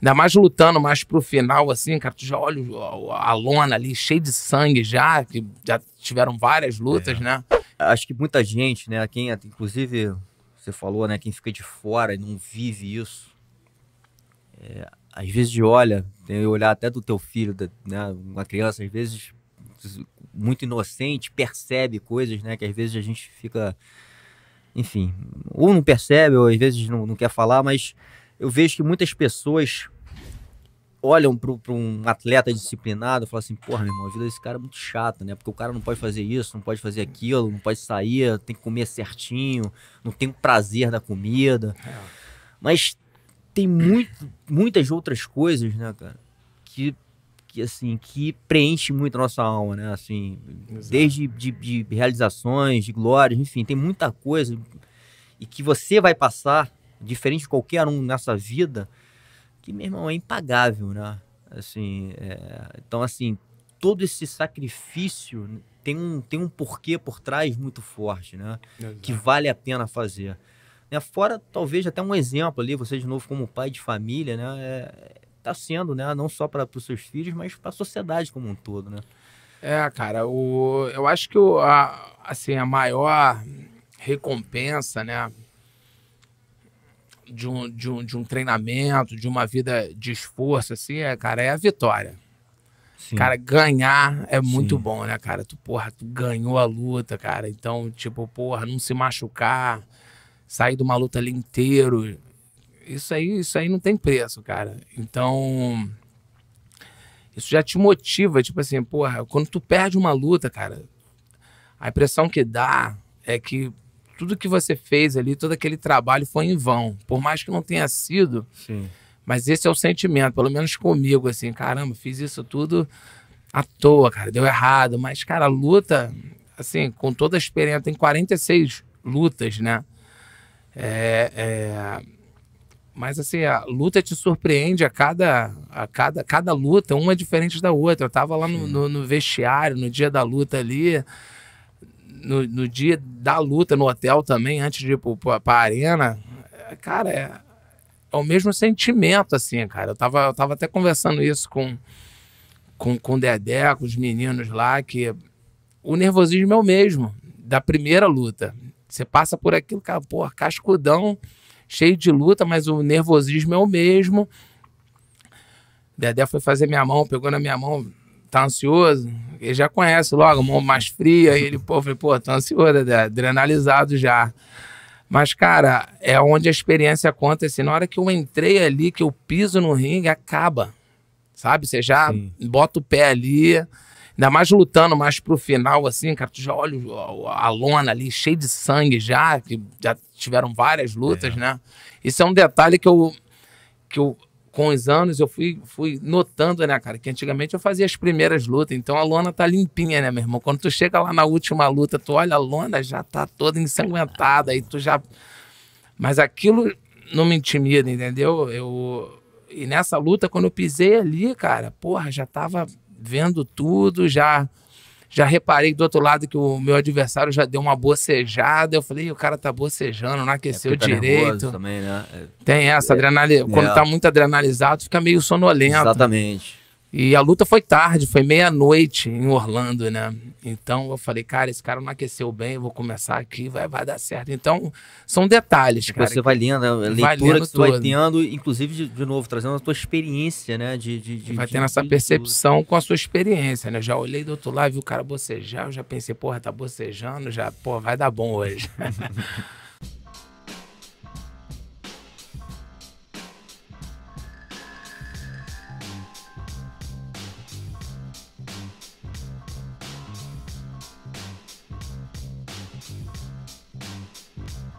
Ainda mais lutando mais pro final, assim, cara, tu já olha a lona ali, cheia de sangue já, que já tiveram várias lutas, é. né? Acho que muita gente, né, quem, inclusive, você falou, né, quem fica de fora e não vive isso, é, às vezes olha, tem olhar até do teu filho, da, né, uma criança, às vezes, muito inocente, percebe coisas, né, que às vezes a gente fica, enfim, ou não percebe, ou às vezes não, não quer falar, mas eu vejo que muitas pessoas olham para um atleta disciplinado e falam assim, porra, meu irmão, a vida desse cara é muito chata, né? Porque o cara não pode fazer isso, não pode fazer aquilo, não pode sair, tem que comer certinho, não tem o prazer da comida. É. Mas tem muito, muitas outras coisas, né, cara, que, que assim, que preenche muito a nossa alma, né? Assim, Exato. desde de, de realizações, de glórias, enfim, tem muita coisa e que você vai passar diferente de qualquer um nessa vida, que, meu irmão, é impagável, né? Assim, é... então, assim, todo esse sacrifício tem um, tem um porquê por trás muito forte, né? Exato. Que vale a pena fazer. Né? Fora, talvez, até um exemplo ali, você de novo como pai de família, né? É, tá sendo, né? Não só para os seus filhos, mas para a sociedade como um todo, né? É, cara, o, eu acho que o, a, assim, a maior recompensa, né? de um, de um, de um treinamento, de uma vida de esforço, assim, é, cara, é a vitória. Sim. Cara, ganhar é muito Sim. bom, né, cara? Tu, porra, tu ganhou a luta, cara. Então, tipo, porra, não se machucar, sair de uma luta ali inteiro. Isso aí, isso aí não tem preço, cara. Então, isso já te motiva, tipo assim, porra, quando tu perde uma luta, cara, a impressão que dá é que tudo que você fez ali, todo aquele trabalho foi em vão. Por mais que não tenha sido, Sim. mas esse é o sentimento, pelo menos comigo, assim, caramba, fiz isso tudo à toa, cara, deu errado. Mas, cara, luta, assim, com toda a experiência, tem 46 lutas, né? É, é... Mas, assim, a luta te surpreende a cada, a cada, cada luta, uma é diferente da outra. Eu tava lá no, no, no vestiário, no dia da luta ali no, no dia da luta no hotel também, antes de ir pra, pra arena, cara, é, é, o mesmo sentimento, assim, cara. Eu tava, eu tava até conversando isso com, com, com o Dedé, com os meninos lá, que o nervosismo é o mesmo, da primeira luta. Você passa por aquilo, cara, porra, cascudão, cheio de luta, mas o nervosismo é o mesmo. Dedé foi fazer minha mão, pegou na minha mão, tá ansioso? Ele já conhece logo, mão mais fria. E ele, pô, falei, pô, tá ansioso, é adrenalizado já. Mas, cara, é onde a experiência conta. Assim, na hora que eu entrei ali, que eu piso no ringue, acaba. Sabe? Você já Sim. bota o pé ali. Ainda mais lutando mais pro final, assim, cara, tu já olha a lona ali, cheia de sangue já, que já tiveram várias lutas, é. né? Isso é um detalhe que eu, que eu com os anos eu fui, fui notando, né, cara, que antigamente eu fazia as primeiras lutas, então a lona tá limpinha, né, meu irmão? Quando tu chega lá na última luta, tu olha a lona, já tá toda ensanguentada, aí tu já. Mas aquilo não me intimida, entendeu? Eu. E nessa luta, quando eu pisei ali, cara, porra, já tava vendo tudo, já já reparei do outro lado que o meu adversário já deu uma bocejada. Eu falei, o cara tá bocejando, não é aqueceu é direito. Também, né? É. Tem essa, é. adrenalina. Quando tá muito adrenalizado, fica meio sonolento. Exatamente. E a luta foi tarde, foi meia-noite em Orlando, né? Então eu falei, cara, esse cara não aqueceu bem, vou começar aqui, vai, vai dar certo. Então, são detalhes, tipo, cara. Você vai lendo, a leitura vai que você né? vai tendo, inclusive, de, de, novo, trazendo a tua experiência, né? De, de, de vai tendo essa percepção com a sua experiência, né? Eu já olhei do outro lado, vi o cara bocejar, eu já pensei, porra, tá bocejando, já, pô, vai dar bom hoje.